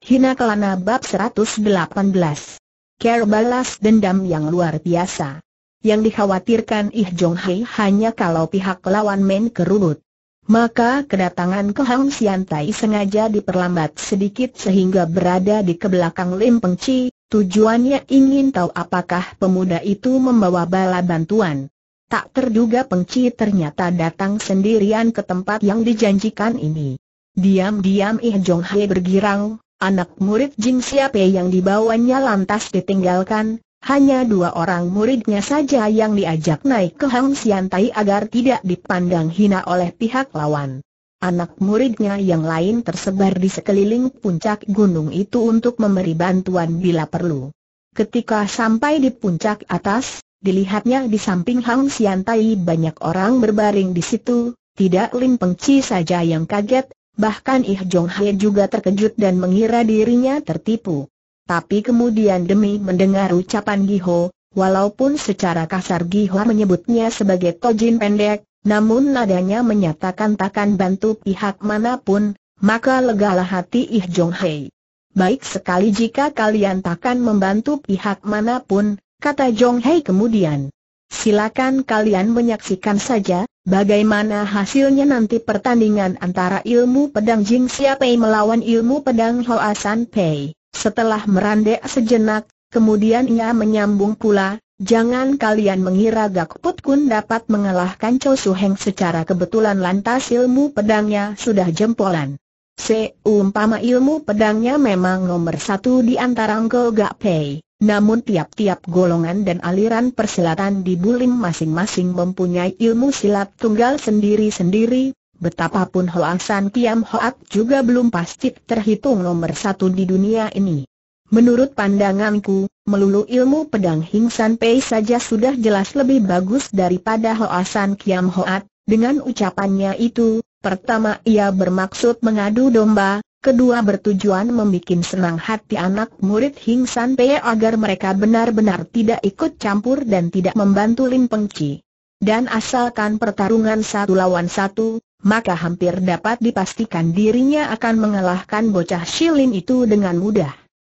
Hina Kelana Bab 118 Care balas dendam yang luar biasa Yang dikhawatirkan Ih Jong Hei hanya kalau pihak lawan main kerurut Maka kedatangan ke Hang Sian Tai sengaja diperlambat sedikit sehingga berada di kebelakang Lim Peng Chi Tujuannya ingin tahu apakah pemuda itu membawa bala bantuan Tak terduga Peng Chi ternyata datang sendirian ke tempat yang dijanjikan ini Diam-diam Ih Jong Hei bergirang, Anak murid Jing Siapai yang dibawanya lantas ditinggalkan, hanya dua orang muridnya saja yang diajak naik ke Hang Sian Tai agar tidak dipandang hina oleh pihak lawan. Anak muridnya yang lain tersebar di sekeliling puncak gunung itu untuk memberi bantuan bila perlu. Ketika sampai di puncak atas, dilihatnya di samping Hang Sian Tai banyak orang berbaring di situ, tidak Lin Pengci saja yang kaget, Bahkan Ih Jong Hye juga terkejut dan mengira dirinya tertipu. Tapi kemudian demi mendengar ucapan Giho, walaupun secara kasar Giho menyebutnya sebagai Tojin pendek, namun nadanya menyatakan takkan bantu pihak manapun, maka legalah hati Ih Jong Hei. Baik sekali jika kalian takkan membantu pihak manapun, kata Jong Hei kemudian. Silakan kalian menyaksikan saja, Bagaimana hasilnya nanti pertandingan antara ilmu pedang Jing Pei melawan ilmu pedang Hoa San Pei? Setelah merandek sejenak, kemudian ia menyambung pula, jangan kalian mengira Gak Put Kun dapat mengalahkan Cho Su Heng secara kebetulan lantas ilmu pedangnya sudah jempolan. Seumpama ilmu pedangnya memang nomor satu di antara Ngo Gak Pei. Namun tiap-tiap golongan dan aliran persilatan di Bulim masing-masing mempunyai ilmu silat tunggal sendiri-sendiri, betapapun Hoasan Kiam Hoat juga belum pasti terhitung nomor satu di dunia ini. Menurut pandanganku, melulu ilmu pedang Hingsan Pei saja sudah jelas lebih bagus daripada Hoasan Kiam Hoat, dengan ucapannya itu, pertama ia bermaksud mengadu domba, Kedua bertujuan membuat senang hati anak murid Hing San Pei agar mereka benar-benar tidak ikut campur dan tidak membantu Lin Peng Chi. Dan asalkan pertarungan satu lawan satu, maka hampir dapat dipastikan dirinya akan mengalahkan bocah Shilin itu dengan mudah.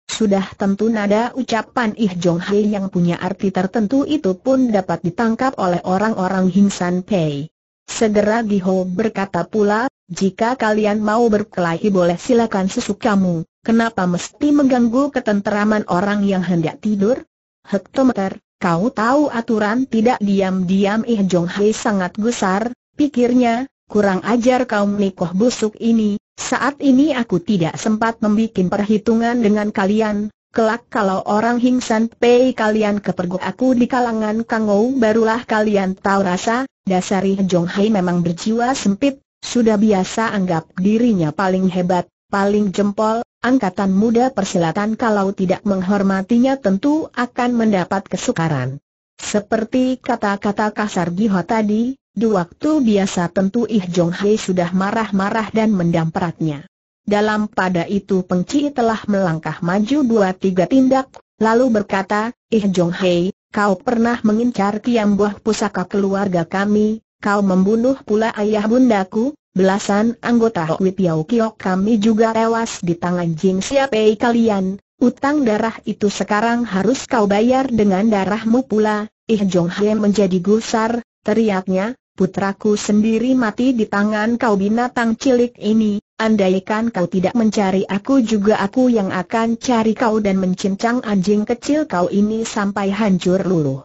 Sudah tentu nada ucapan Ih Jong Hai yang punya arti tertentu itu pun dapat ditangkap oleh orang-orang Hing San Pei. Segera Giho berkata pula, jika kalian mau berkelahi boleh silakan sesukamu. kenapa mesti mengganggu ketenteraman orang yang hendak tidur? Hektometer, kau tahu aturan tidak diam-diam Ih Jong Hai sangat gusar, pikirnya, kurang ajar kaum nikoh busuk ini, saat ini aku tidak sempat membuat perhitungan dengan kalian, Kelak kalau orang Hingsan Pei kalian kepergok aku di kalangan Kangou barulah kalian tahu rasa, dasari Jong Hai memang berjiwa sempit, sudah biasa anggap dirinya paling hebat, paling jempol, angkatan muda persilatan kalau tidak menghormatinya tentu akan mendapat kesukaran. Seperti kata-kata kasar Giho tadi, di waktu biasa tentu Ih Jong Hai sudah marah-marah dan mendampratnya. Dalam pada itu Pengci telah melangkah maju dua tiga tindak, lalu berkata, Ih eh Jong Hei, kau pernah mengincar Kiam Buah pusaka keluarga kami, kau membunuh pula ayah bundaku, belasan anggota Hwi Piao Kiok kami juga tewas di tangan Jing Siapei kalian, utang darah itu sekarang harus kau bayar dengan darahmu pula, Ih eh Jong Hei menjadi gusar, teriaknya, putraku sendiri mati di tangan kau binatang cilik ini, Andaikan kau tidak mencari aku juga aku yang akan cari kau dan mencincang anjing kecil kau ini sampai hancur luluh.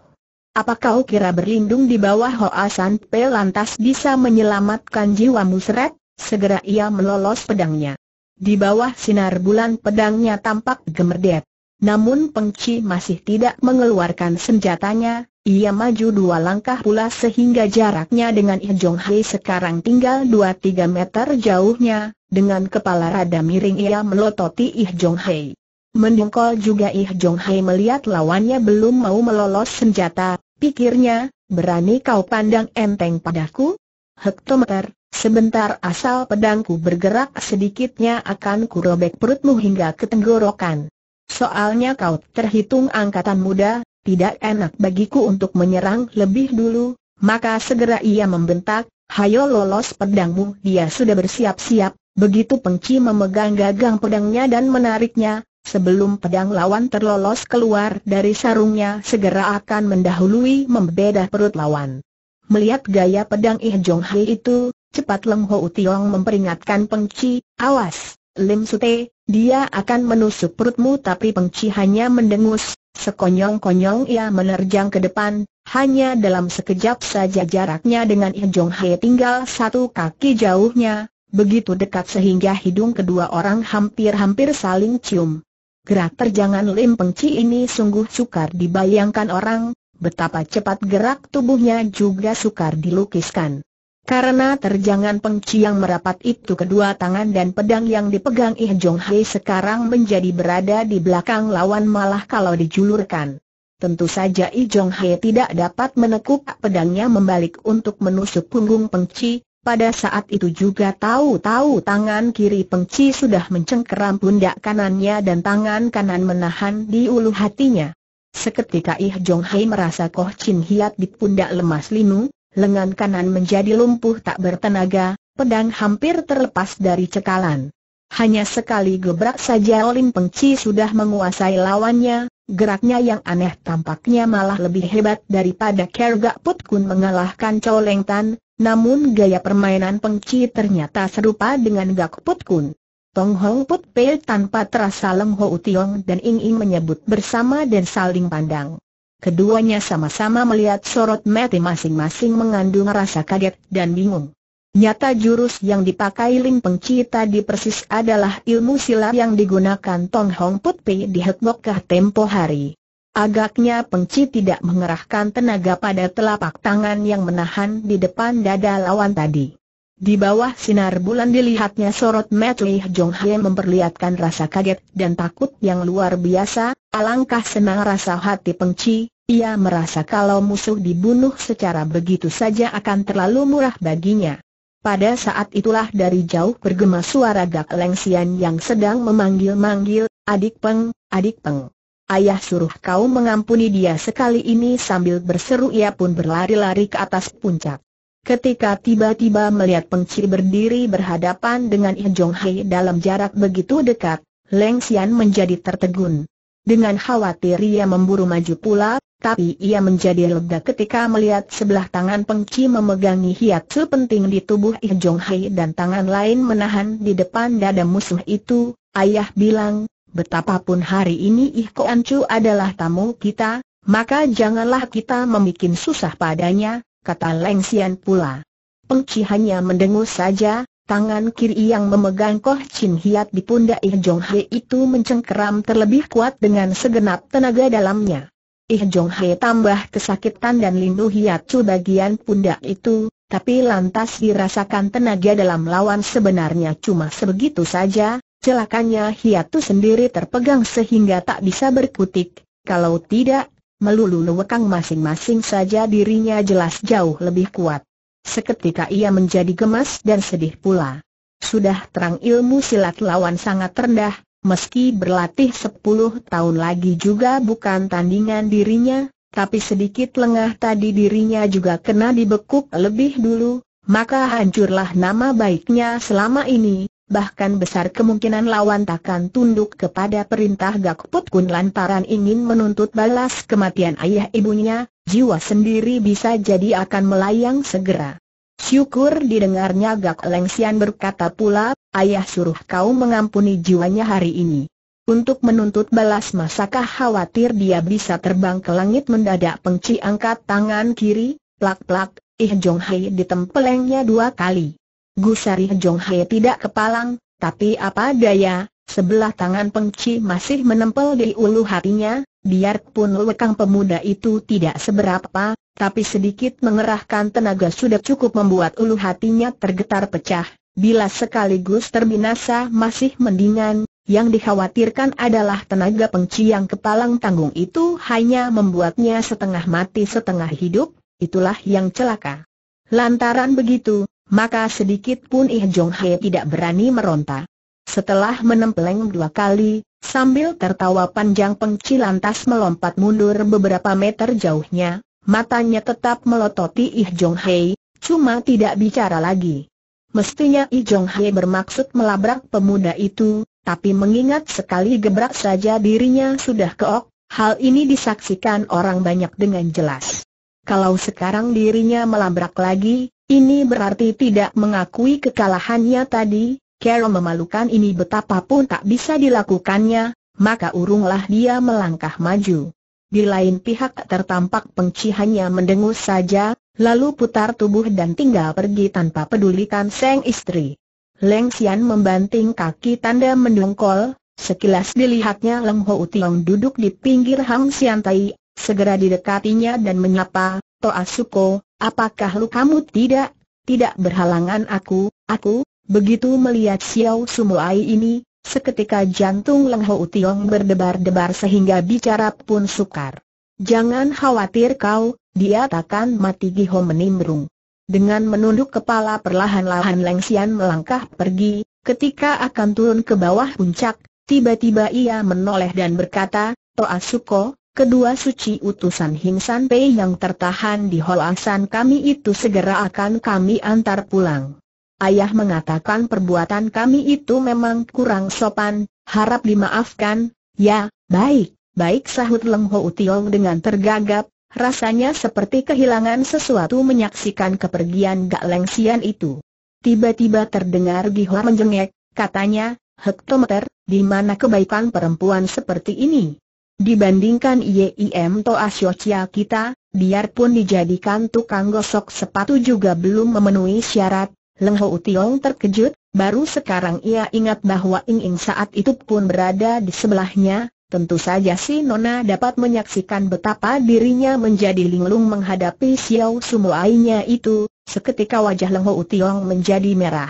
Apa kau kira berlindung di bawah Hoa San Pe lantas bisa menyelamatkan jiwamu seret? Segera ia melolos pedangnya. Di bawah sinar bulan pedangnya tampak gemerdet. Namun Pengci masih tidak mengeluarkan senjatanya, ia maju dua langkah pula sehingga jaraknya dengan Ih Jong Hei sekarang tinggal dua tiga meter jauhnya, dengan kepala rada miring ia melototi Ih Jong Hei. Mendengkol juga Ih Jong Hei melihat lawannya belum mau melolos senjata, pikirnya, berani kau pandang enteng padaku? Hektometer, sebentar asal pedangku bergerak sedikitnya akan kurobek perutmu hingga ke tenggorokan. Soalnya kau terhitung angkatan muda, tidak enak bagiku untuk menyerang lebih dulu, maka segera ia membentak, hayo lolos pedangmu dia sudah bersiap-siap, begitu pengci memegang gagang pedangnya dan menariknya, sebelum pedang lawan terlolos keluar dari sarungnya segera akan mendahului membeda perut lawan. Melihat gaya pedang Ih Jong Hai itu, cepat Leng Ho Tiong memperingatkan Pengci, awas, Lim Sute, dia akan menusuk perutmu tapi pengci hanya mendengus, sekonyong-konyong ia menerjang ke depan, hanya dalam sekejap saja jaraknya dengan Ijong He tinggal satu kaki jauhnya, begitu dekat sehingga hidung kedua orang hampir-hampir saling cium. Gerak terjangan Lim Pengci ini sungguh sukar dibayangkan orang, betapa cepat gerak tubuhnya juga sukar dilukiskan. Karena terjangan pengci yang merapat itu kedua tangan dan pedang yang dipegang Ih Jong Hai sekarang menjadi berada di belakang lawan malah kalau dijulurkan. Tentu saja Ih Jong Hai tidak dapat menekuk pedangnya membalik untuk menusuk punggung pengci, pada saat itu juga tahu-tahu tangan kiri pengci sudah mencengkeram pundak kanannya dan tangan kanan menahan di ulu hatinya. Seketika Ih Jong Hai merasa Koh Chin Hiat di pundak lemas linu, lengan kanan menjadi lumpuh tak bertenaga, pedang hampir terlepas dari cekalan. Hanya sekali gebrak saja Olim Pengci sudah menguasai lawannya, geraknya yang aneh tampaknya malah lebih hebat daripada Kergak Putkun mengalahkan Chow Leng Tan, namun gaya permainan Pengci ternyata serupa dengan Gak Putkun. Tong Hong Put Pei tanpa terasa Leng Ho Tiong dan Ing Ing menyebut bersama dan saling pandang. Keduanya sama-sama melihat sorot mati masing-masing mengandung rasa kaget dan bingung. Nyata jurus yang dipakai Lim Pengci tadi persis adalah ilmu silat yang digunakan Tong Hong Put Pei di Hekbokkah tempo hari. Agaknya Pengci tidak mengerahkan tenaga pada telapak tangan yang menahan di depan dada lawan tadi. Di bawah sinar bulan dilihatnya sorot Lee Jong Hye memperlihatkan rasa kaget dan takut yang luar biasa, alangkah senang rasa hati pengci, ia merasa kalau musuh dibunuh secara begitu saja akan terlalu murah baginya. Pada saat itulah dari jauh bergema suara Gak Sian yang sedang memanggil-manggil, adik peng, adik peng. Ayah suruh kau mengampuni dia sekali ini sambil berseru ia pun berlari-lari ke atas puncak. Ketika tiba-tiba melihat Pengci berdiri berhadapan dengan Ye Jong Hai dalam jarak begitu dekat, Leng Xian menjadi tertegun. Dengan khawatir ia memburu maju pula, tapi ia menjadi lega ketika melihat sebelah tangan Pengci memegangi hiat sepenting di tubuh Ih Jong Hai dan tangan lain menahan di depan dada musuh itu. Ayah bilang, betapapun hari ini Ih Koan Chu adalah tamu kita, maka janganlah kita membuat susah padanya, kata Leng Xian pula. Peng hanya mendengus saja, tangan kiri yang memegang Koh Chin Hiat di pundak Ih Jong He itu mencengkeram terlebih kuat dengan segenap tenaga dalamnya. Ih Jong He tambah kesakitan dan lindu Hiat Chu bagian pundak itu, tapi lantas dirasakan tenaga dalam lawan sebenarnya cuma sebegitu saja, celakanya Hiat Chu sendiri terpegang sehingga tak bisa berkutik, kalau tidak melulu lewekang masing-masing saja dirinya jelas jauh lebih kuat. Seketika ia menjadi gemas dan sedih pula. Sudah terang ilmu silat lawan sangat rendah, meski berlatih sepuluh tahun lagi juga bukan tandingan dirinya, tapi sedikit lengah tadi dirinya juga kena dibekuk lebih dulu, maka hancurlah nama baiknya selama ini, bahkan besar kemungkinan lawan takkan tunduk kepada perintah Gakput Kun lantaran ingin menuntut balas kematian ayah ibunya, jiwa sendiri bisa jadi akan melayang segera. Syukur didengarnya Gak Lengsian berkata pula, ayah suruh kau mengampuni jiwanya hari ini. Untuk menuntut balas masakah khawatir dia bisa terbang ke langit mendadak pengci angkat tangan kiri, plak-plak, Ih Jong Hai ditempelengnya dua kali. Gusari Hei tidak kepalang, tapi apa daya, sebelah tangan pengci masih menempel di ulu hatinya, biarpun lekang pemuda itu tidak seberapa, tapi sedikit mengerahkan tenaga sudah cukup membuat ulu hatinya tergetar pecah. Bila sekaligus terbinasa masih mendingan, yang dikhawatirkan adalah tenaga pengci yang kepalang tanggung itu hanya membuatnya setengah mati setengah hidup, itulah yang celaka. Lantaran begitu, maka sedikit pun Ih Jong He tidak berani meronta. Setelah menempeleng dua kali, sambil tertawa panjang pengci lantas melompat mundur beberapa meter jauhnya, matanya tetap melototi Ih Jong He, cuma tidak bicara lagi. Mestinya Ih Jong He bermaksud melabrak pemuda itu, tapi mengingat sekali gebrak saja dirinya sudah keok, hal ini disaksikan orang banyak dengan jelas. Kalau sekarang dirinya melabrak lagi, ini berarti tidak mengakui kekalahannya tadi, Carol memalukan ini betapapun tak bisa dilakukannya, maka urunglah dia melangkah maju. Di lain pihak tertampak pengci hanya mendengus saja, lalu putar tubuh dan tinggal pergi tanpa pedulikan sang istri. Leng Xian membanting kaki tanda mendongkol, sekilas dilihatnya Leng Ho Utiong duduk di pinggir Hang Xian Tai, segera didekatinya dan menyapa, Toa Suko, Apakah lukamu tidak? Tidak berhalangan aku, aku, begitu melihat Xiao Sumuai ini, seketika jantung Leng Ho Tiong berdebar-debar sehingga bicara pun sukar. Jangan khawatir kau, dia takkan mati Giho menimbrung. Dengan menunduk kepala perlahan-lahan Leng Xian melangkah pergi, ketika akan turun ke bawah puncak, tiba-tiba ia menoleh dan berkata, Toa Suko, kedua suci utusan Hingsan San Pei yang tertahan di holasan kami itu segera akan kami antar pulang. Ayah mengatakan perbuatan kami itu memang kurang sopan, harap dimaafkan, ya, baik, baik sahut Leng Ho Utiong dengan tergagap, rasanya seperti kehilangan sesuatu menyaksikan kepergian Gak Leng Sian itu. Tiba-tiba terdengar Gihua menjengek, katanya, hektometer, di mana kebaikan perempuan seperti ini? Dibandingkan Yim Toa Siocia kita, biarpun dijadikan tukang gosok sepatu juga belum memenuhi syarat, Leng Ho Tiong terkejut, baru sekarang ia ingat bahwa Ing Ing saat itu pun berada di sebelahnya, tentu saja si Nona dapat menyaksikan betapa dirinya menjadi linglung menghadapi Xiao Sumuainya itu, seketika wajah Leng Ho Tiong menjadi merah.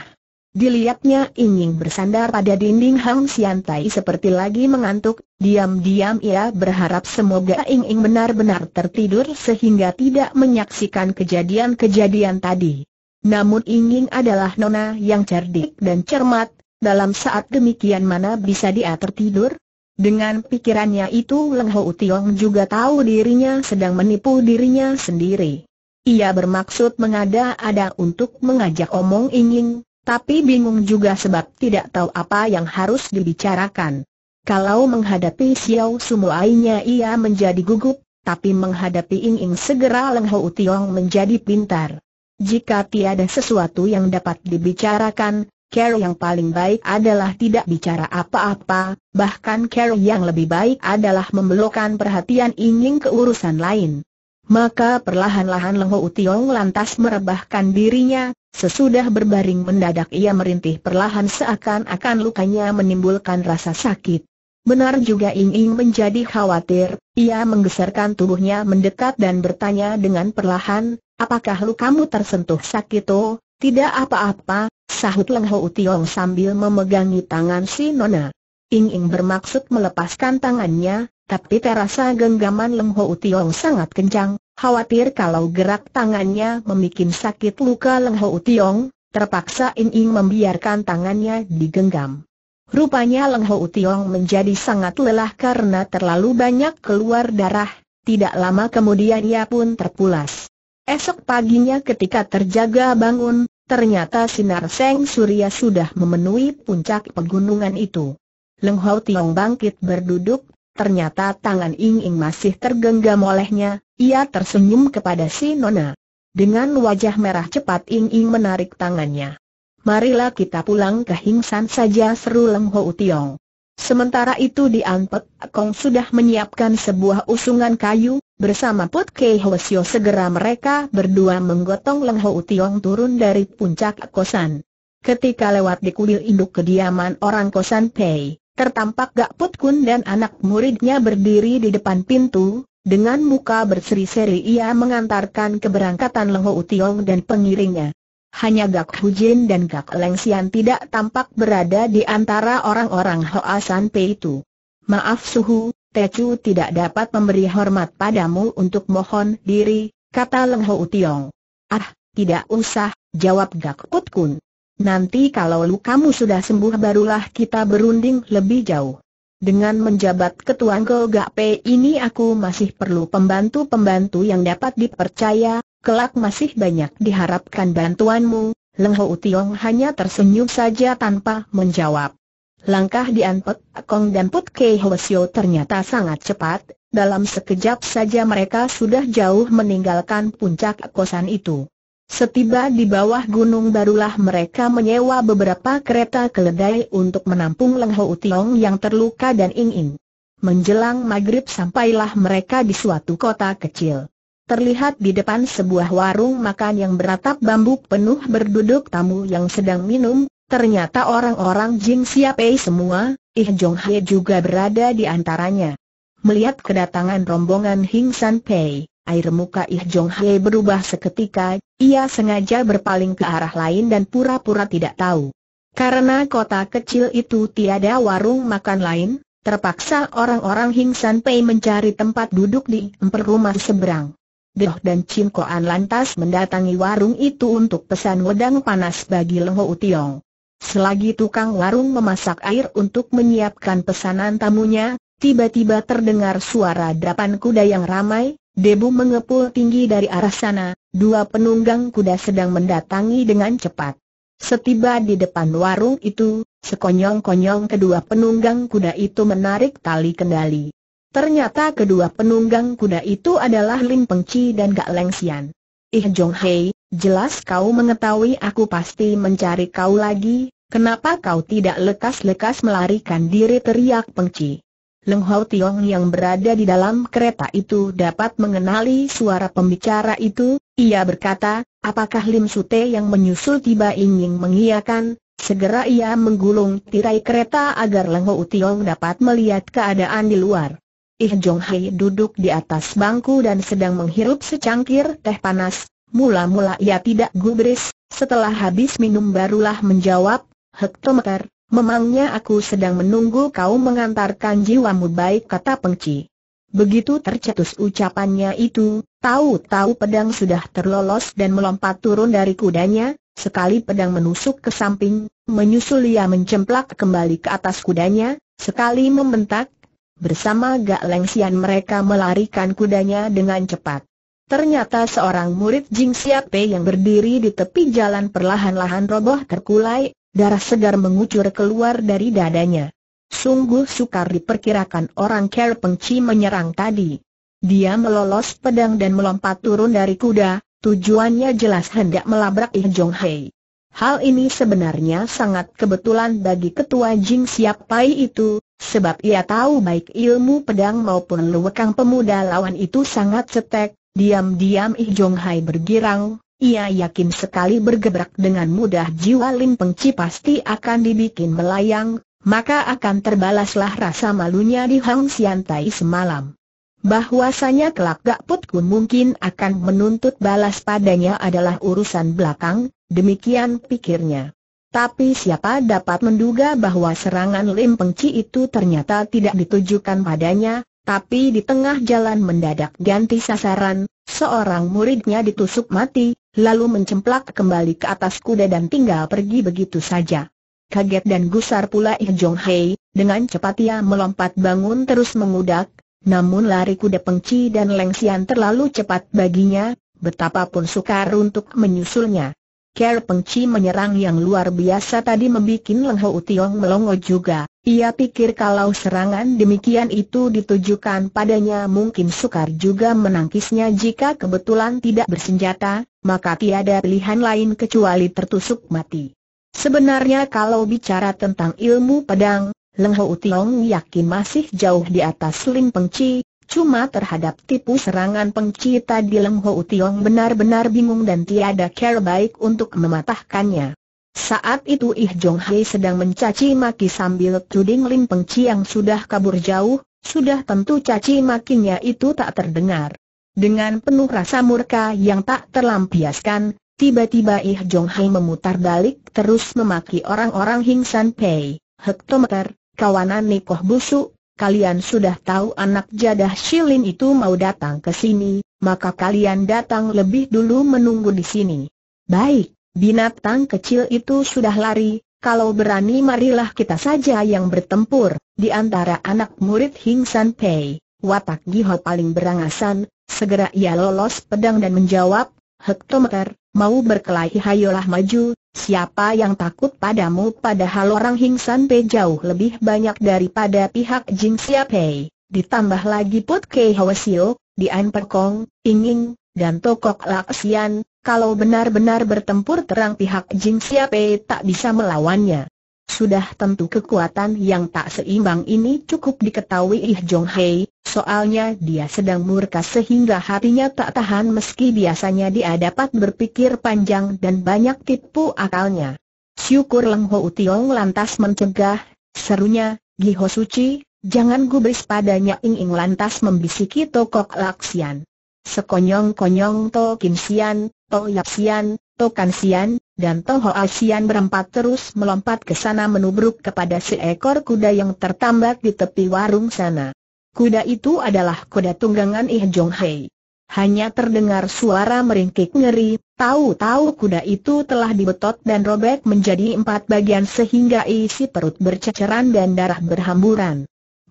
Dilihatnya ingin bersandar pada dinding Hang siantai seperti lagi mengantuk, diam-diam ia berharap semoga Ing Ing benar-benar tertidur sehingga tidak menyaksikan kejadian-kejadian tadi. Namun Ing Ing adalah nona yang cerdik dan cermat, dalam saat demikian mana bisa dia tertidur? Dengan pikirannya itu Leng Ho Tiong juga tahu dirinya sedang menipu dirinya sendiri. Ia bermaksud mengada-ada untuk mengajak omong Ing tapi bingung juga sebab tidak tahu apa yang harus dibicarakan. Kalau menghadapi Xiao Sumuainya ia menjadi gugup, tapi menghadapi Ing Ing segera Leng Hou Tiong menjadi pintar. Jika tiada sesuatu yang dapat dibicarakan, Carol yang paling baik adalah tidak bicara apa-apa, bahkan Carol yang lebih baik adalah membelokkan perhatian ingin ke urusan lain. Maka perlahan-lahan Leng Hou Tiong lantas merebahkan dirinya, Sesudah berbaring mendadak ia merintih perlahan seakan-akan lukanya menimbulkan rasa sakit. Benar juga Ing Ing menjadi khawatir, ia menggeserkan tubuhnya mendekat dan bertanya dengan perlahan, apakah lukamu tersentuh sakit oh? Tidak apa-apa, sahut Leng Ho Tiong sambil memegangi tangan si Nona. Ing Ing bermaksud melepaskan tangannya, tapi terasa genggaman Leng Ho Tiong sangat kencang, Khawatir kalau gerak tangannya membuat sakit luka Leng Ho Tiong, terpaksa In Ing membiarkan tangannya digenggam. Rupanya Leng Ho Tiong menjadi sangat lelah karena terlalu banyak keluar darah, tidak lama kemudian ia pun terpulas. Esok paginya ketika terjaga bangun, ternyata sinar Seng Surya sudah memenuhi puncak pegunungan itu. Leng Ho Tiong bangkit berduduk, ternyata tangan Ing Ing masih tergenggam olehnya, ia tersenyum kepada si Nona. Dengan wajah merah cepat Ing Ing menarik tangannya. Marilah kita pulang ke Hingsan saja seru Leng Ho Tiong. Sementara itu di Anpek, Kong sudah menyiapkan sebuah usungan kayu, bersama Put Kei Hwasyo segera mereka berdua menggotong Leng Ho Tiong turun dari puncak kosan. Ketika lewat di kuil induk kediaman orang kosan Pei, tertampak Gak Put Kun dan anak muridnya berdiri di depan pintu, dengan muka berseri-seri ia mengantarkan keberangkatan Leho Utiong dan pengiringnya. Hanya Gak Hujin dan Gak Lengsian tidak tampak berada di antara orang-orang Hoa San Pei itu. Maaf Suhu, Tecu tidak dapat memberi hormat padamu untuk mohon diri, kata Leng Ho Utiong. Ah, tidak usah, jawab Gak Kut Kun. Nanti kalau lukamu sudah sembuh barulah kita berunding lebih jauh. Dengan menjabat ketua Golgape ini aku masih perlu pembantu-pembantu yang dapat dipercaya, kelak masih banyak diharapkan bantuanmu. Leng Ho Tiong hanya tersenyum saja tanpa menjawab. Langkah di Anpek Kong dan Put Kei Hwasyo ternyata sangat cepat, dalam sekejap saja mereka sudah jauh meninggalkan puncak kosan itu. Setiba di bawah gunung barulah mereka menyewa beberapa kereta keledai untuk menampung Leng Ho Utiong yang terluka dan ingin. Menjelang maghrib sampailah mereka di suatu kota kecil. Terlihat di depan sebuah warung makan yang beratap bambu penuh berduduk tamu yang sedang minum, ternyata orang-orang Jing Siapei semua, Ih Jong Hye juga berada di antaranya. Melihat kedatangan rombongan Hing San Pei, Air muka Ih Jong Hye berubah seketika, ia sengaja berpaling ke arah lain dan pura-pura tidak tahu. Karena kota kecil itu tiada warung makan lain, terpaksa orang-orang Hing San Pei mencari tempat duduk di emper rumah seberang. DoH dan Chin Koan lantas mendatangi warung itu untuk pesan wedang panas bagi Leng Ho Tiong. Selagi tukang warung memasak air untuk menyiapkan pesanan tamunya, tiba-tiba terdengar suara dapan kuda yang ramai, Debu mengepul tinggi dari arah sana, dua penunggang kuda sedang mendatangi dengan cepat. Setiba di depan warung itu, sekonyong-konyong kedua penunggang kuda itu menarik tali kendali. Ternyata kedua penunggang kuda itu adalah Lim Pengci dan Gak Leng Sian. Ih Jong Hei, jelas kau mengetahui aku pasti mencari kau lagi, kenapa kau tidak lekas-lekas melarikan diri teriak Pengci. Leng Hau Tiong yang berada di dalam kereta itu dapat mengenali suara pembicara itu, ia berkata, apakah Lim Sute yang menyusul tiba ingin mengiakan, segera ia menggulung tirai kereta agar Leng Hau Tiong dapat melihat keadaan di luar. Ih Jong Hei duduk di atas bangku dan sedang menghirup secangkir teh panas, mula-mula ia tidak gubris, setelah habis minum barulah menjawab, hektometer, Memangnya aku sedang menunggu kau mengantarkan jiwamu baik kata pengci. Begitu tercetus ucapannya itu, tahu-tahu pedang sudah terlolos dan melompat turun dari kudanya, sekali pedang menusuk ke samping, menyusul ia mencemplak kembali ke atas kudanya, sekali membentak, bersama Gak Lengsian mereka melarikan kudanya dengan cepat. Ternyata seorang murid Jing Siape yang berdiri di tepi jalan perlahan-lahan roboh terkulai, Darah segar mengucur keluar dari dadanya. Sungguh sukar diperkirakan orang Ker Pengci menyerang tadi. Dia melolos pedang dan melompat turun dari kuda, tujuannya jelas hendak melabrak Ih Jong Hei. Hal ini sebenarnya sangat kebetulan bagi ketua Jing Siap Pai itu, sebab ia tahu baik ilmu pedang maupun lewekang pemuda lawan itu sangat cetek, diam-diam Ih Jong Hai bergirang, ia yakin sekali bergebrak dengan mudah jiwa Lim Pengci pasti akan dibikin melayang, maka akan terbalaslah rasa malunya di Hang Sian Tai semalam. Bahwasanya kelak Gak Put Kun mungkin akan menuntut balas padanya adalah urusan belakang, demikian pikirnya. Tapi siapa dapat menduga bahwa serangan Lim Pengci itu ternyata tidak ditujukan padanya, tapi di tengah jalan mendadak ganti sasaran, seorang muridnya ditusuk mati, lalu mencemplak kembali ke atas kuda dan tinggal pergi begitu saja. Kaget dan gusar pula Ih Jong Hei, dengan cepat ia melompat bangun terus mengudak, namun lari kuda pengci dan lengsian terlalu cepat baginya, betapapun sukar untuk menyusulnya. Ker Pengci menyerang yang luar biasa tadi membuat Leng Ho Tiong melongo juga. Ia pikir kalau serangan demikian itu ditujukan padanya mungkin sukar juga menangkisnya jika kebetulan tidak bersenjata, maka tiada pilihan lain kecuali tertusuk mati. Sebenarnya kalau bicara tentang ilmu pedang, Leng Ho Tiong yakin masih jauh di atas Ling Pengci, Cuma terhadap tipu serangan pengcita di Leng Ho Utiong benar-benar bingung dan tiada care baik untuk mematahkannya. Saat itu Ih Jong Hei sedang mencaci maki sambil tuding Lim Pengci yang sudah kabur jauh, sudah tentu caci makinya itu tak terdengar. Dengan penuh rasa murka yang tak terlampiaskan, tiba-tiba Ih Jong Hei memutar balik terus memaki orang-orang Hing San Pei, hektometer, kawanan Nikoh busuk, kalian sudah tahu anak jadah Shilin itu mau datang ke sini, maka kalian datang lebih dulu menunggu di sini. Baik, binatang kecil itu sudah lari, kalau berani marilah kita saja yang bertempur, di antara anak murid Hing San Pei. Watak Giho paling berangasan, segera ia lolos pedang dan menjawab, Hektometer, mau berkelahi hayolah maju, Siapa yang takut padamu padahal orang Hingsan Pei jauh lebih banyak daripada pihak Jing Sia Pei. Ditambah lagi Put Kei Per Dian Perkong, Ing, dan Tokok Lak Sian, kalau benar-benar bertempur terang pihak Jing Sia Pei tak bisa melawannya. Sudah tentu kekuatan yang tak seimbang ini cukup diketahui Ih Jong Hei, soalnya dia sedang murka sehingga hatinya tak tahan meski biasanya dia dapat berpikir panjang dan banyak tipu akalnya. Syukur Leng Ho Utiong lantas mencegah, serunya, Gi Ho Suci, jangan gubris padanya Ing Ing lantas membisiki Tokok Laksian. Sekonyong-konyong To Kim Sian, To Yap Sian, Tokan Sian, dan Toho Asian berempat terus melompat ke sana menubruk kepada seekor kuda yang tertambat di tepi warung sana. Kuda itu adalah kuda tunggangan Ih Jong Hei. Hanya terdengar suara meringkik ngeri, tahu-tahu kuda itu telah dibetot dan robek menjadi empat bagian sehingga isi perut berceceran dan darah berhamburan.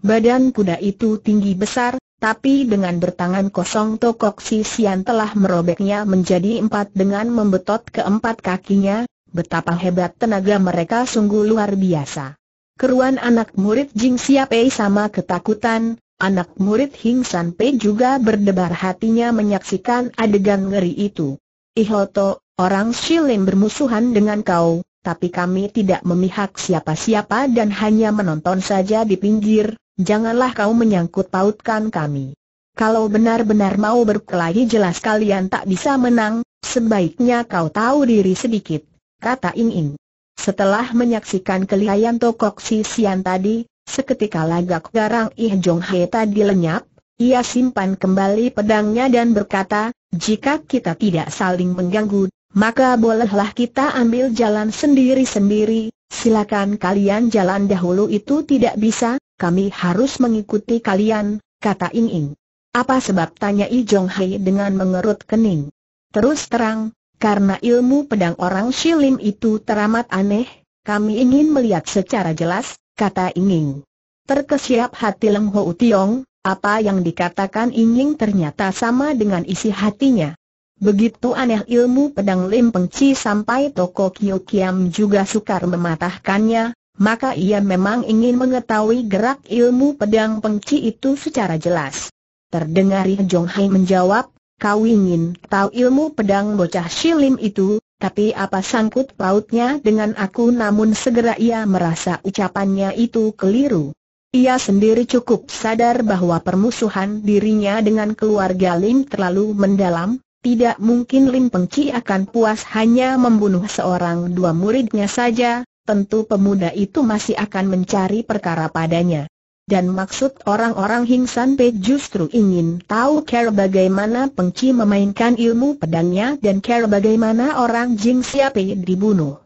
Badan kuda itu tinggi besar, tapi dengan bertangan kosong Tokok Si Sian telah merobeknya menjadi empat dengan membetot keempat kakinya, betapa hebat tenaga mereka sungguh luar biasa. Keruan anak murid Jing Siapei sama ketakutan, anak murid Hing San Pei juga berdebar hatinya menyaksikan adegan ngeri itu. Ihoto, orang Shilin bermusuhan dengan kau, tapi kami tidak memihak siapa-siapa dan hanya menonton saja di pinggir, janganlah kau menyangkut pautkan kami. Kalau benar-benar mau berkelahi jelas kalian tak bisa menang, sebaiknya kau tahu diri sedikit, kata Ing Ing. Setelah menyaksikan kelihayan Tokok Si Sian tadi, seketika lagak garang Ih Jong He tadi lenyap, ia simpan kembali pedangnya dan berkata, jika kita tidak saling mengganggu, maka bolehlah kita ambil jalan sendiri-sendiri, silakan kalian jalan dahulu itu tidak bisa, kami harus mengikuti kalian, kata Ing Ing. Apa sebab tanya I Jong Hai dengan mengerut kening? Terus terang, karena ilmu pedang orang Shilim itu teramat aneh, kami ingin melihat secara jelas, kata Ing. Terkesiap hati Leng Ho Tiong, apa yang dikatakan Ing ternyata sama dengan isi hatinya. Begitu aneh ilmu pedang Lim Pengci sampai Toko Kyo Kiam juga sukar mematahkannya, maka ia memang ingin mengetahui gerak ilmu pedang pengci itu secara jelas. Terdengar Jong Hai menjawab, kau ingin tahu ilmu pedang bocah Shilim itu, tapi apa sangkut pautnya dengan aku namun segera ia merasa ucapannya itu keliru. Ia sendiri cukup sadar bahwa permusuhan dirinya dengan keluarga Lim terlalu mendalam, tidak mungkin Lim Pengci akan puas hanya membunuh seorang dua muridnya saja, tentu pemuda itu masih akan mencari perkara padanya. Dan maksud orang-orang Hingsan Pei justru ingin tahu cara bagaimana pengci memainkan ilmu pedangnya dan cara bagaimana orang Jing Pei dibunuh.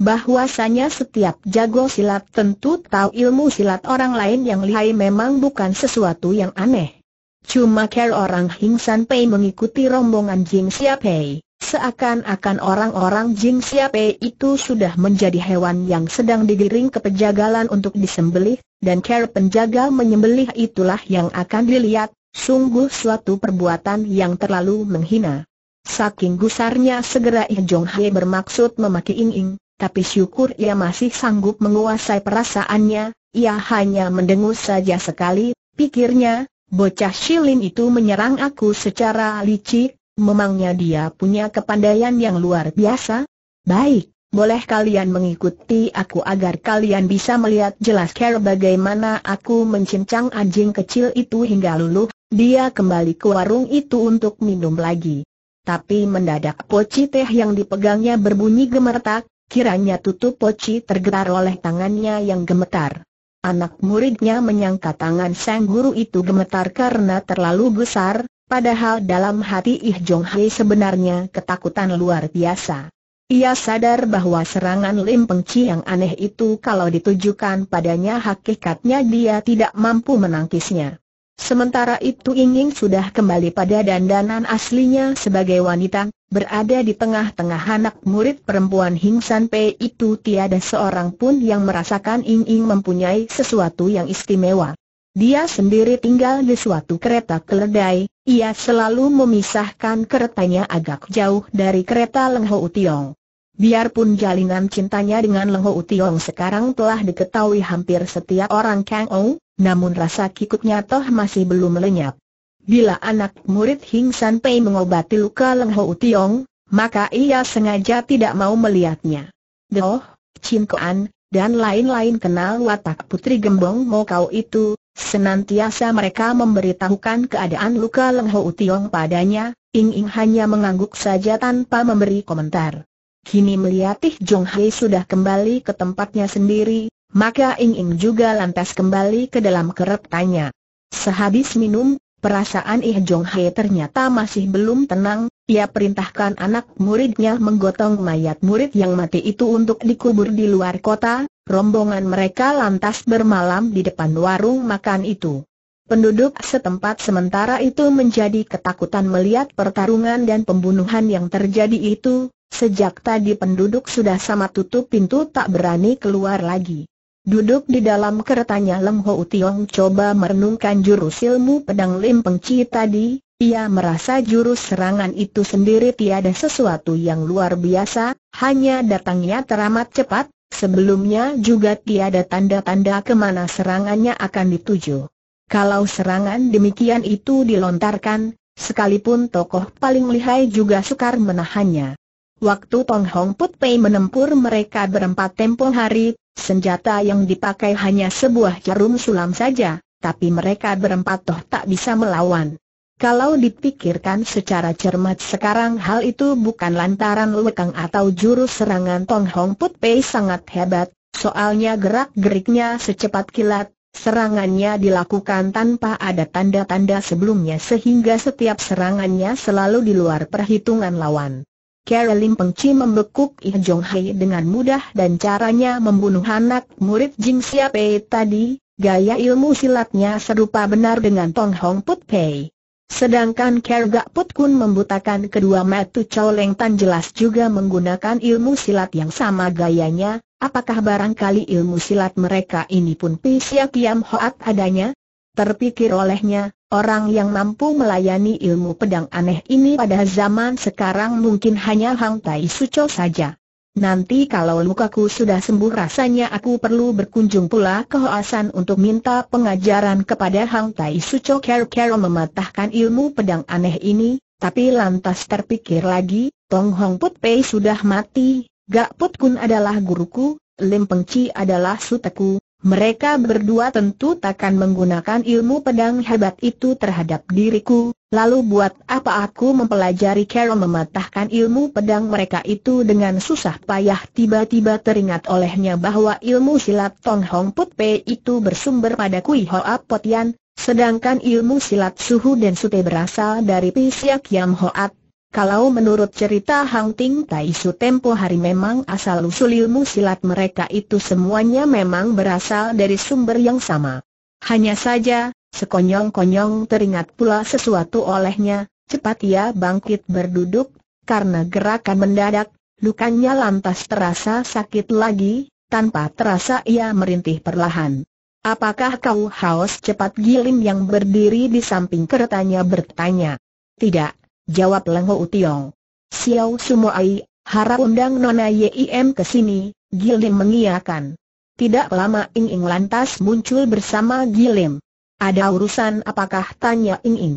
Bahwasanya setiap jago silat tentu tahu ilmu silat orang lain yang lihai memang bukan sesuatu yang aneh. Cuma ker orang Hingsan Pei mengikuti rombongan Jing Pei. Seakan-akan orang-orang Jing Siapai itu sudah menjadi hewan yang sedang digiring ke penjagalan untuk disembelih, dan cara penjaga menyembelih itulah yang akan dilihat, sungguh suatu perbuatan yang terlalu menghina. Saking gusarnya segera Ih Jong Hye bermaksud memaki Ing Ing, tapi syukur ia masih sanggup menguasai perasaannya, ia hanya mendengus saja sekali, pikirnya, bocah Shilin itu menyerang aku secara licik, Memangnya dia punya kepandaian yang luar biasa? Baik, boleh kalian mengikuti aku agar kalian bisa melihat jelas cara bagaimana aku mencincang anjing kecil itu hingga luluh. Dia kembali ke warung itu untuk minum lagi. Tapi mendadak poci teh yang dipegangnya berbunyi gemertak, kiranya tutup poci tergetar oleh tangannya yang gemetar. Anak muridnya menyangka tangan sang guru itu gemetar karena terlalu besar, Padahal dalam hati Ih Jong Hai sebenarnya ketakutan luar biasa. Ia sadar bahwa serangan Lim Peng Chi yang aneh itu kalau ditujukan padanya hakikatnya dia tidak mampu menangkisnya. Sementara itu Inging sudah kembali pada dandanan aslinya sebagai wanita, berada di tengah-tengah anak murid perempuan Hing San Pei itu tiada seorang pun yang merasakan Inging mempunyai sesuatu yang istimewa. Dia sendiri tinggal di suatu kereta keledai, ia selalu memisahkan keretanya agak jauh dari kereta Leng Ho Tiong. Biarpun jalinan cintanya dengan Leng Ho Tiong sekarang telah diketahui hampir setiap orang Kang Ou, namun rasa kikuknya toh masih belum lenyap. Bila anak murid Hing San Pei mengobati luka Leng Ho Tiong, maka ia sengaja tidak mau melihatnya. Doh, Chin Koan, dan lain-lain kenal watak putri gembong Mokau itu, Senantiasa mereka memberitahukan keadaan luka Leng Ho Tiong padanya, Ing Ing hanya mengangguk saja tanpa memberi komentar. Kini melihatih Jong Hai sudah kembali ke tempatnya sendiri, maka Ing Ing juga lantas kembali ke dalam keretanya. Sehabis minum, perasaan Ih Jong Hai ternyata masih belum tenang, ia perintahkan anak muridnya menggotong mayat murid yang mati itu untuk dikubur di luar kota, rombongan mereka lantas bermalam di depan warung makan itu. Penduduk setempat sementara itu menjadi ketakutan melihat pertarungan dan pembunuhan yang terjadi itu, sejak tadi penduduk sudah sama tutup pintu tak berani keluar lagi. Duduk di dalam keretanya Lem Ho Tiong coba merenungkan jurus ilmu pedang Lim Peng Pengci tadi, ia merasa jurus serangan itu sendiri tiada sesuatu yang luar biasa, hanya datangnya teramat cepat, Sebelumnya juga tiada tanda-tanda kemana serangannya akan dituju. Kalau serangan demikian itu dilontarkan, sekalipun tokoh paling lihai juga sukar menahannya. Waktu Tong Hong Put Pei menempur mereka berempat tempo hari, senjata yang dipakai hanya sebuah jarum sulam saja, tapi mereka berempat toh tak bisa melawan. Kalau dipikirkan secara cermat sekarang hal itu bukan lantaran lekang atau jurus serangan Tong Hong Put Pei sangat hebat, soalnya gerak-geriknya secepat kilat, Serangannya dilakukan tanpa ada tanda-tanda sebelumnya sehingga setiap serangannya selalu di luar perhitungan lawan. Caroline Pengci membekuk Ih Jong Hai dengan mudah dan caranya membunuh anak murid Jing Sia Pei tadi, gaya ilmu silatnya serupa benar dengan Tong Hong Put Pei. Sedangkan Put Kun membutakan kedua metu Chow Leng Tan jelas juga menggunakan ilmu silat yang sama gayanya, apakah barangkali ilmu silat mereka ini pun Pisya Kiam Hoat adanya? Terpikir olehnya, orang yang mampu melayani ilmu pedang aneh ini pada zaman sekarang mungkin hanya Hang Tai Suco saja. Nanti kalau lukaku sudah sembuh rasanya aku perlu berkunjung pula ke Hoasan untuk minta pengajaran kepada Hang Tai Suco Kero Kero mematahkan ilmu pedang aneh ini, tapi lantas terpikir lagi, Tong Hong Put Pei sudah mati, Gak Put Kun adalah guruku, Lim Peng Chi adalah suteku, mereka berdua tentu takkan menggunakan ilmu pedang hebat itu terhadap diriku, lalu buat apa aku mempelajari cara mematahkan ilmu pedang mereka itu dengan susah payah tiba-tiba teringat olehnya bahwa ilmu silat Tong Hong Put Pei itu bersumber pada Kui Hoa Potian, sedangkan ilmu silat Suhu dan Sute berasal dari Pisiak Yam Hoat kalau menurut cerita Hang Ting Tai Su tempo hari memang asal-usul ilmu silat mereka itu semuanya memang berasal dari sumber yang sama. Hanya saja, sekonyong-konyong teringat pula sesuatu olehnya, cepat ia bangkit berduduk, karena gerakan mendadak, lukanya lantas terasa sakit lagi, tanpa terasa ia merintih perlahan. Apakah kau haus cepat gilim yang berdiri di samping keretanya bertanya? Tidak, jawab Leng Ho Tiong. semua Sumoai, harap undang Nona Yim ke sini, Gilim mengiakan. Tidak lama Ing Ing lantas muncul bersama Gilim. Ada urusan apakah tanya Ing Ing.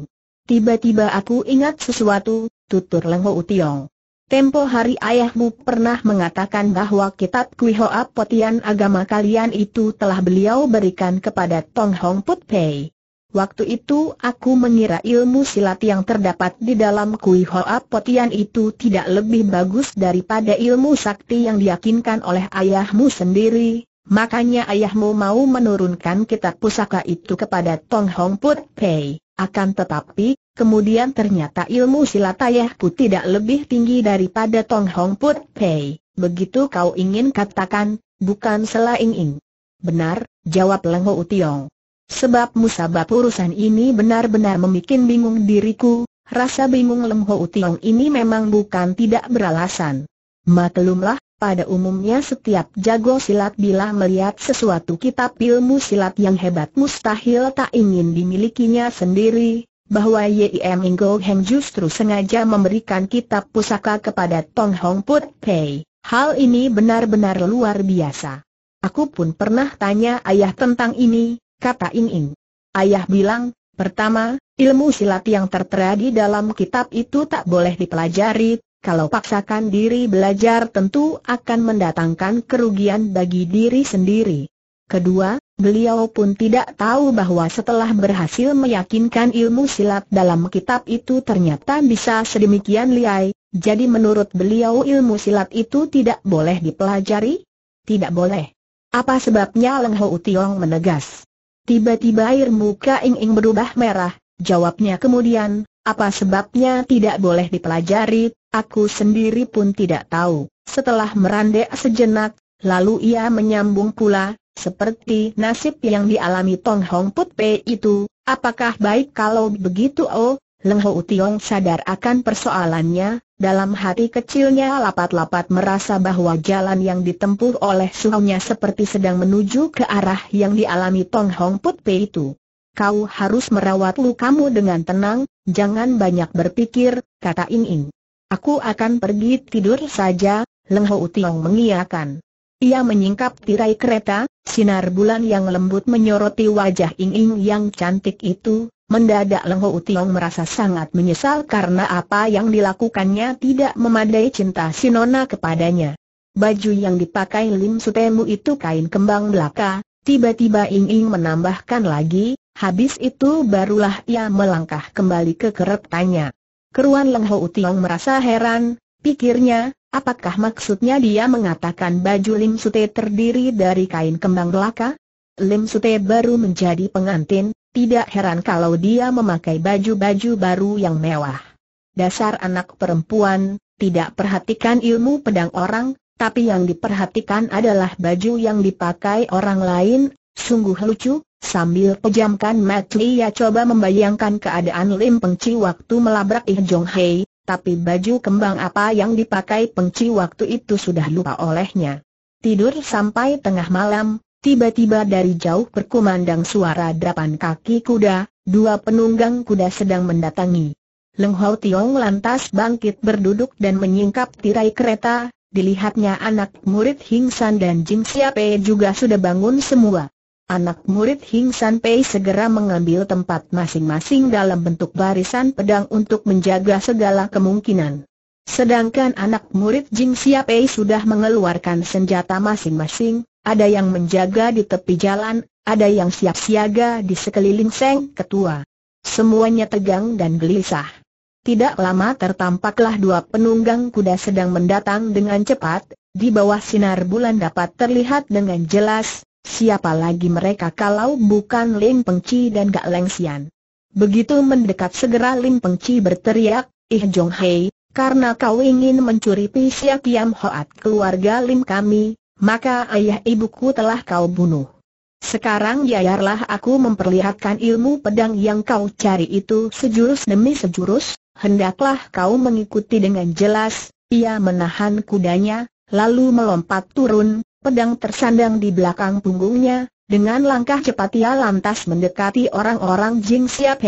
Tiba-tiba aku ingat sesuatu, tutur Leng Ho Tiong. Tempo hari ayahmu pernah mengatakan bahwa kitab Kui Hoa Potian agama kalian itu telah beliau berikan kepada Tong Hong Put Pei. Waktu itu aku mengira ilmu silat yang terdapat di dalam Kui Hoa Potian itu tidak lebih bagus daripada ilmu sakti yang diyakinkan oleh ayahmu sendiri. Makanya ayahmu mau menurunkan kitab pusaka itu kepada Tong Hong Put Pei. Akan tetapi, kemudian ternyata ilmu silat ayahku tidak lebih tinggi daripada Tong Hong Put Pei. Begitu kau ingin katakan, bukan selain ing. Benar, jawab Leng Ho Tiong. Sebab musabab urusan ini benar-benar membuat bingung diriku, rasa bingung Leng Ho Tiong ini memang bukan tidak beralasan. Maklumlah, pada umumnya setiap jago silat bila melihat sesuatu kitab ilmu silat yang hebat mustahil tak ingin dimilikinya sendiri, bahwa Yim Inggo Heng justru sengaja memberikan kitab pusaka kepada Tong Hong Put Pei. Hal ini benar-benar luar biasa. Aku pun pernah tanya ayah tentang ini, kata Ing Ing. Ayah bilang, pertama, ilmu silat yang tertera di dalam kitab itu tak boleh dipelajari, kalau paksakan diri belajar tentu akan mendatangkan kerugian bagi diri sendiri. Kedua, beliau pun tidak tahu bahwa setelah berhasil meyakinkan ilmu silat dalam kitab itu ternyata bisa sedemikian liai, jadi menurut beliau ilmu silat itu tidak boleh dipelajari? Tidak boleh. Apa sebabnya Leng Ho Tiong menegas? Tiba-tiba air muka Ing Ing berubah merah, jawabnya kemudian, apa sebabnya tidak boleh dipelajari, aku sendiri pun tidak tahu. Setelah merandek sejenak, lalu ia menyambung pula, seperti nasib yang dialami Tong Hong Put Pei itu, apakah baik kalau begitu oh, Leng Ho Tiong sadar akan persoalannya, dalam hati kecilnya lapat-lapat merasa bahwa jalan yang ditempuh oleh suhunya seperti sedang menuju ke arah yang dialami Tong Hong Put Pei itu. Kau harus merawat lukamu dengan tenang, jangan banyak berpikir, kata Ing Ing. Aku akan pergi tidur saja, Leng Ho Tiong mengiyakan. Ia menyingkap tirai kereta, sinar bulan yang lembut menyoroti wajah Ing Ing yang cantik itu, Mendadak Leng Ho Tiong merasa sangat menyesal karena apa yang dilakukannya tidak memadai cinta si Nona kepadanya. Baju yang dipakai Lim Sutemu itu kain kembang belaka, tiba-tiba Ing Ing menambahkan lagi, habis itu barulah ia melangkah kembali ke keretanya. Keruan Leng Ho Tiong merasa heran, pikirnya, apakah maksudnya dia mengatakan baju Lim Sute terdiri dari kain kembang belaka? Lim Sute baru menjadi pengantin, tidak heran kalau dia memakai baju-baju baru yang mewah. Dasar anak perempuan, tidak perhatikan ilmu pedang orang, tapi yang diperhatikan adalah baju yang dipakai orang lain, sungguh lucu, sambil pejamkan mata ia coba membayangkan keadaan Lim Pengci waktu melabrak Ih Jong Hei, tapi baju kembang apa yang dipakai Pengci waktu itu sudah lupa olehnya. Tidur sampai tengah malam, Tiba-tiba dari jauh berkumandang suara derapan kaki kuda, dua penunggang kuda sedang mendatangi. Leng Hau Tiong lantas bangkit berduduk dan menyingkap tirai kereta, dilihatnya anak murid Hing San dan Jim Pei juga sudah bangun semua. Anak murid Hing San Pei segera mengambil tempat masing-masing dalam bentuk barisan pedang untuk menjaga segala kemungkinan. Sedangkan anak murid Jing Siapei sudah mengeluarkan senjata masing-masing, ada yang menjaga di tepi jalan, ada yang siap siaga di sekeliling Seng Ketua. Semuanya tegang dan gelisah. Tidak lama tertampaklah dua penunggang kuda sedang mendatang dengan cepat, di bawah sinar bulan dapat terlihat dengan jelas, siapa lagi mereka kalau bukan Lim Pengci dan Gak Lengsian. Begitu mendekat segera Lim Pengci berteriak, Ih Jong Hei, karena kau ingin mencuri Pisia Kiam Hoat keluarga Lim kami, maka ayah ibuku telah kau bunuh. Sekarang biarlah aku memperlihatkan ilmu pedang yang kau cari itu sejurus demi sejurus, hendaklah kau mengikuti dengan jelas, ia menahan kudanya, lalu melompat turun, pedang tersandang di belakang punggungnya, dengan langkah cepat ia lantas mendekati orang-orang Jing Siap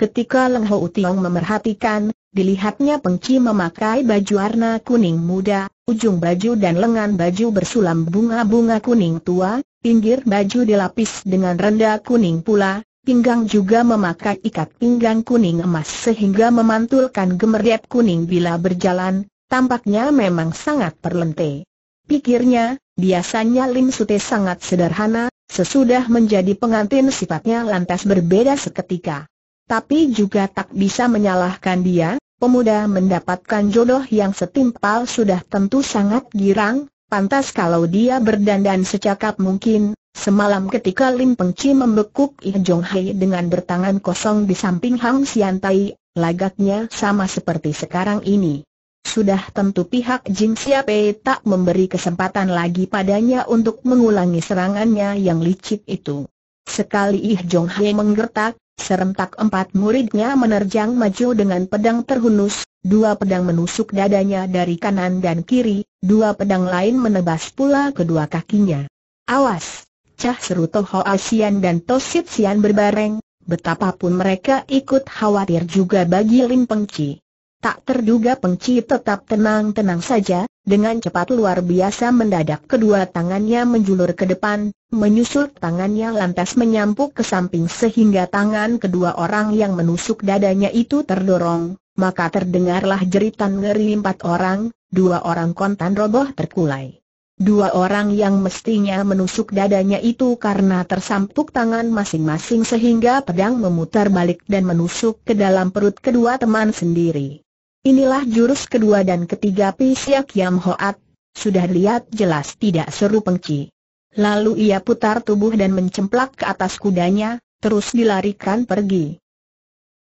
Ketika Leng Ho Tiong memerhatikan, Dilihatnya Pengci memakai baju warna kuning muda, ujung baju dan lengan baju bersulam bunga-bunga kuning tua, pinggir baju dilapis dengan renda kuning pula, pinggang juga memakai ikat pinggang kuning emas sehingga memantulkan gemerlap kuning bila berjalan, tampaknya memang sangat perlente. Pikirnya, biasanya Lim Sute sangat sederhana, sesudah menjadi pengantin sifatnya lantas berbeda seketika tapi juga tak bisa menyalahkan dia, pemuda mendapatkan jodoh yang setimpal sudah tentu sangat girang, pantas kalau dia berdandan secakap mungkin. Semalam ketika Lim Peng Pengci membekuk Ih Jong Hei dengan bertangan kosong di samping Hang Sian Tai, lagaknya sama seperti sekarang ini. Sudah tentu pihak Jing Siape tak memberi kesempatan lagi padanya untuk mengulangi serangannya yang licik itu. Sekali Ih Jong Hei menggertak, Serentak empat muridnya menerjang maju dengan pedang terhunus, dua pedang menusuk dadanya dari kanan dan kiri, dua pedang lain menebas pula kedua kakinya. Awas! Cah seru Toho Asian dan Tosit Sian berbareng, betapapun mereka ikut khawatir juga bagi Lim Pengci. Tak terduga pengci tetap tenang-tenang saja, dengan cepat luar biasa mendadak kedua tangannya menjulur ke depan, menyusul tangannya lantas menyampuk ke samping sehingga tangan kedua orang yang menusuk dadanya itu terdorong, maka terdengarlah jeritan ngeri empat orang, dua orang kontan roboh terkulai. Dua orang yang mestinya menusuk dadanya itu karena tersampuk tangan masing-masing sehingga pedang memutar balik dan menusuk ke dalam perut kedua teman sendiri. Inilah jurus kedua dan ketiga Pisia Kiam Hoat, sudah lihat jelas tidak seru pengci. Lalu ia putar tubuh dan mencemplak ke atas kudanya, terus dilarikan pergi.